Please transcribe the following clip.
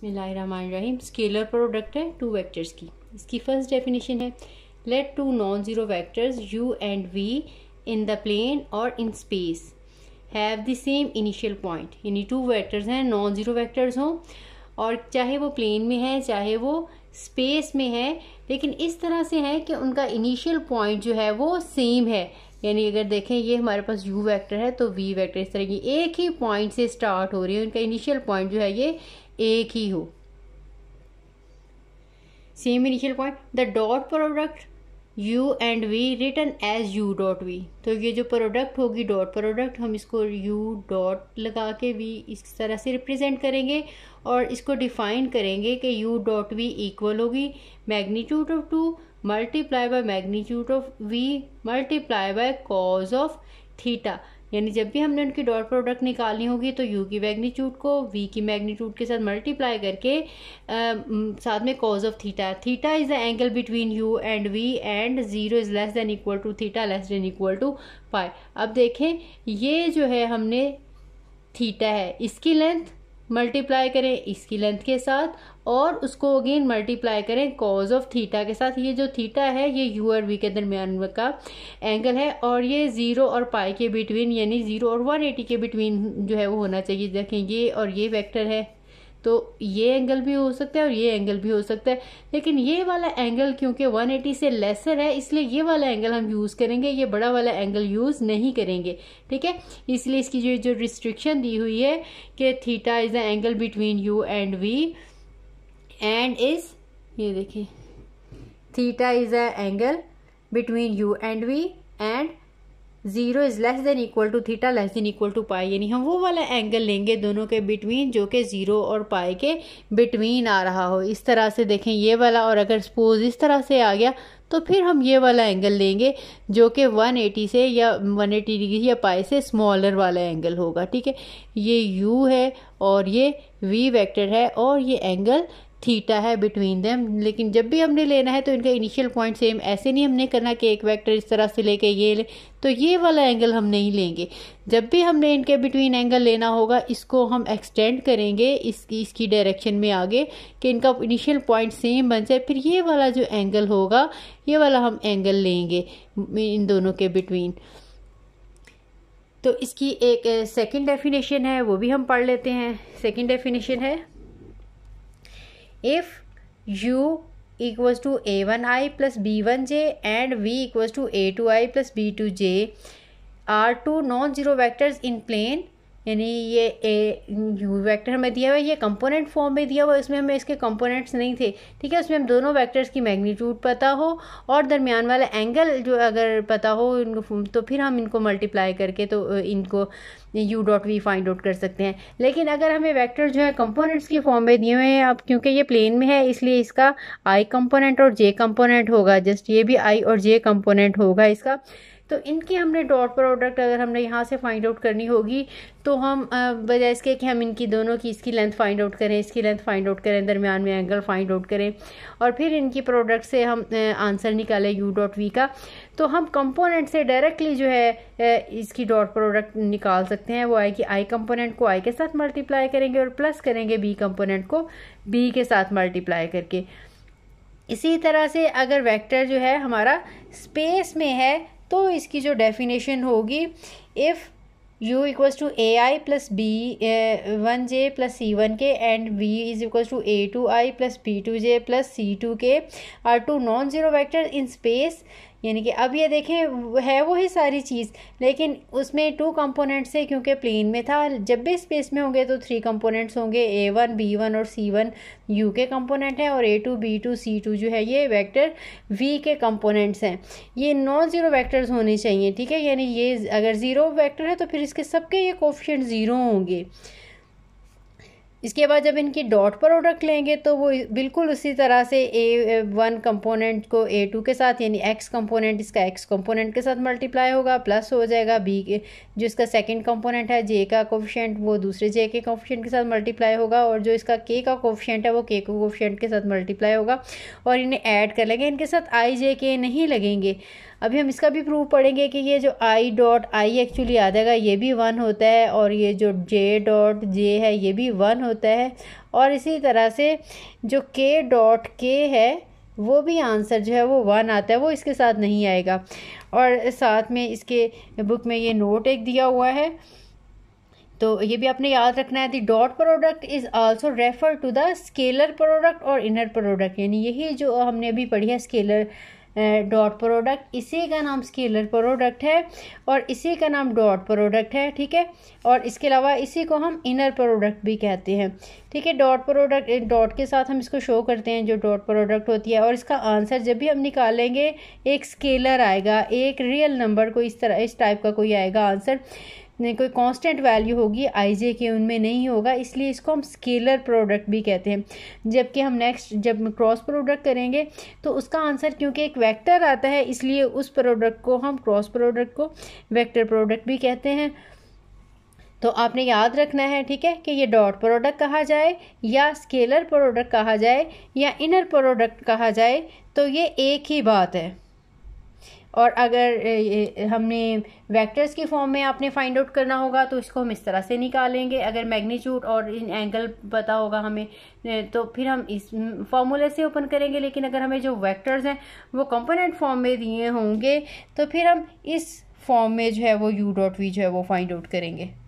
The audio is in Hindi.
बसमीम स्केलर प्रोडक्ट है टू वेक्टर्स की इसकी फर्स्ट डेफिनेशन है let two non zero vectors u and v in the plane और in space have the same initial point यानी टू वेक्टर्स हैं नॉन ज़ीरो वेक्टर्स हों और चाहे वो प्लेन में है चाहे वो स्पेस में है लेकिन इस तरह से है कि उनका इनिशियल पॉइंट जो है वो सेम है यानी अगर देखें ये हमारे पास यू वेक्टर है तो वी वेक्टर इस तरह की एक ही पॉइंट से स्टार्ट हो रही है उनका इनिशियल पॉइंट जो है ये एक ही हो same initial point the dot product u and v return as u dot v तो ये जो प्रोडक्ट होगी डॉट प्रोडक्ट हम इसको यू डॉट लगा के वी इस तरह से रिप्रेजेंट करेंगे और इसको डिफाइन करेंगे कि यू डॉट वी इक्वल होगी magnitude of two multiply by magnitude of v multiply by cos of theta यानी जब भी हमने उनकी डॉट प्रोडक्ट निकालनी होगी तो यू की मैग्नीट्यूड को वी की मैग्नीट्यूड के साथ मल्टीप्लाई करके आ, साथ में cos of theta theta is the angle between u and v and zero is less than equal to theta less than equal to five अब देखें ये जो है हमने थीटा है इसकी लेंथ मल्टीप्लाई करें इसकी लेंथ के साथ और उसको अगेन मल्टीप्लाई करें कॉज ऑफ थीटा के साथ ये जो थीटा है ये यू और वी के दरमियान का एंगल है और ये ज़ीरो और पाई के बिटवीन यानी ज़ीरो और वन एटी के बिटवीन जो है वो होना चाहिए देखें ये और ये वेक्टर है तो ये एंगल भी हो सकता है और ये एंगल भी हो सकता है लेकिन ये वाला एंगल क्योंकि 180 से लेसर है इसलिए ये वाला एंगल हम यूज़ करेंगे ये बड़ा वाला एंगल यूज़ नहीं करेंगे ठीक है इसलिए इसकी जो जो रिस्ट्रिक्शन दी हुई है कि theta is the angle between u and v and is ये देखिए theta is a angle between u and v and zero is less than equal to theta less than equal to pi यानी हम वो वाला एंगल लेंगे दोनों के बिटवीन जो कि ज़ीरो और पाई के बिटवीन आ रहा हो इस तरह से देखें ये वाला और अगर सपोज इस तरह से आ गया तो फिर हम ये वाला एंगल लेंगे जो कि 180 से या 180 डिग्री या पाई से स्मॉलर वाला एंगल होगा ठीक है ये यू है और ये वी वेक्टर है और ये एंगल थीटा है बिटवीन देम लेकिन जब भी हमने लेना है तो इनका इनिशियल पॉइंट सेम ऐसे नहीं हमने करना कि एक वेक्टर इस तरह से लेके ये ले तो ये वाला एंगल हम नहीं लेंगे जब भी हमने इनके बिटवीन एंगल लेना होगा इसको हम एक्सटेंड करेंगे इसकी इसकी डायरेक्शन में आगे कि इनका इनिशियल पॉइंट सेम बन जाए फिर ये वाला जो एंगल होगा ये वाला हम एंगल लेंगे इन दोनों के बिटवीन तो इसकी एक सेकंड डेफिनेशन है वो भी हम पढ़ लेते हैं सेकंड डेफिनेशन है if u equals to a1i plus b1j and v equals to a2i plus b2j are two non-zero vectors in plane यानी ये ए यू हमें दिया हुआ है ये कंपोनेंट फॉर्म में दिया हुआ है इसमें हमें इसके कंपोनेंट्स नहीं थे ठीक है उसमें हम दोनों वैक्टर्स की मैग्नीट्यूड पता हो और दरमियान वाला एंगल जो अगर पता हो इनको तो फिर हम इनको मल्टीप्लाई करके तो इनको u dot v find out कर सकते हैं लेकिन अगर हमें वैक्टर जो है कंपोनेंट्स के फॉर्म में दिए हुए हैं अब क्योंकि ये प्लेन में है इसलिए इसका आई कंपोनेंट और जे कंपोनेंट होगा जस्ट ये भी आई और जे कंपोनेंट होगा इसका तो इनके हमने डॉट प्रोडक्ट अगर हमने यहाँ से फाइंड आउट करनी होगी तो हम बजाय इसके कि हम इनकी दोनों की इसकी लेंथ फाइंड आउट करें इसकी लेंथ फाइंड आउट करें दरमियान में एंगल फाइंड आउट करें और फिर इनकी प्रोडक्ट से हम आंसर निकालें यू डॉट वी का तो हम कंपोनेंट से डायरेक्टली जो है इसकी डॉट प्रोडक्ट निकाल सकते हैं वो आए कि आई कंपोनेंट को आई के साथ मल्टीप्लाई करेंगे और प्लस करेंगे बी कंपोनेंट को बी के साथ मल्टीप्लाई करके इसी तरह से अगर वेक्टर जो है हमारा स्पेस में है तो इसकी जो डेफिनेशन होगी if u equals to a i plus b one j plus c one k and v is equals to a two i plus b two j plus c two k are two non zero vector in space यानी कि अब ये देखें है वो ही सारी चीज़ लेकिन उसमें टू कंपोनेंट्स है क्योंकि प्लेन में था जब भी स्पेस में होंगे तो थ्री कंपोनेंट्स होंगे ए वन बी वन और सी वन यू के कंपोनेंट हैं और a two b two c two जो है ये वेक्टर वी के कंपोनेंट्स हैं ये नॉन ज़ीरो वेक्टर्स होने चाहिए ठीक है यानी ये अगर ज़ीरो वैक्टर है तो फिर इसके सबके ये कोफिशेंट ज़ीरो होंगे इसके बाद जब इनकी डॉट प्रोडक्ट लेंगे तो वो बिल्कुल उसी तरह से ए वन कम्पोनेंट को ए टू के साथ यानी एक्स कंपोनेंट इसका एक्स कंपोनेंट के साथ मल्टीप्लाई होगा प्लस हो जाएगा बी के जो इसका सेकंड कंपोनेंट है जे का कोफिशेंट वो दूसरे जे के कोफिशेंट के साथ मल्टीप्लाई होगा और जो इसका के का कोफिशेंट है वो के कोफिशेंट के साथ मल्टीप्लाई होगा और इन्हें ऐड कर लेंगे इनके साथ आई जे के नहीं लगेंगे अभी हम इसका भी प्रूफ पढ़ेंगे कि ये जो आई डॉट आई एक्चुअली आ जाएगा ये भी वन होता है और ये जो जे डॉट जे है ये भी वन होता है और इसी तरह से जो के डॉट के है वो भी आंसर जो है वो वन आता है वो इसके साथ नहीं आएगा और साथ में इसके बुक में ये नोट एक दिया हुआ है तो ये भी आपने याद रखना है the dot product is also refer to the scalar product और इनर प्रोडक्ट यानी यही जो हमने अभी पढ़ी है स्केलर डॉट प्रोडक्ट इसी का नाम स्केलर प्रोडक्ट है और इसी का नाम डॉट प्रोडक्ट है ठीक है और इसके अलावा इसी को हम इनर प्रोडक्ट भी कहते हैं ठीक है डॉट प्रोडक्ट डॉट के साथ हम इसको शो करते हैं जो डॉट प्रोडक्ट होती है और इसका आंसर जब भी हम निकालेंगे एक स्केलर आएगा एक रियल नंबर कोई इस तरह इस टाइप का कोई आएगा आंसर कोई कांस्टेंट वैल्यू होगी आई जे के उनमें नहीं होगा इसलिए इसको हम स्केलर प्रोडक्ट भी कहते हैं जबकि हम नेक्स्ट जब क्रॉस प्रोडक्ट करेंगे तो उसका आंसर क्योंकि एक वेक्टर आता है इसलिए उस प्रोडक्ट को हम क्रॉस प्रोडक्ट को वेक्टर प्रोडक्ट भी कहते हैं तो आपने याद रखना है ठीक है कि ये डॉट प्रोडक्ट कहा जाए या स्केलर प्रोडक्ट कहा जाए या इनर प्रोडक्ट कहा जाए तो ये एक ही बात है और अगर हमने वेक्टर्स की फॉर्म में आपने फाइंड आउट करना होगा तो इसको हम इस तरह से निकालेंगे अगर मैग्नीट्यूड और इन एंगल पता होगा हमें तो फिर हम इस फॉर्मूले से ओपन करेंगे लेकिन अगर हमें जो वेक्टर्स हैं वो कंपोनेंट फॉर्म में दिए होंगे तो फिर हम इस फॉर्म में जो है वो यू डॉट वी जो है वो फाइंड आउट करेंगे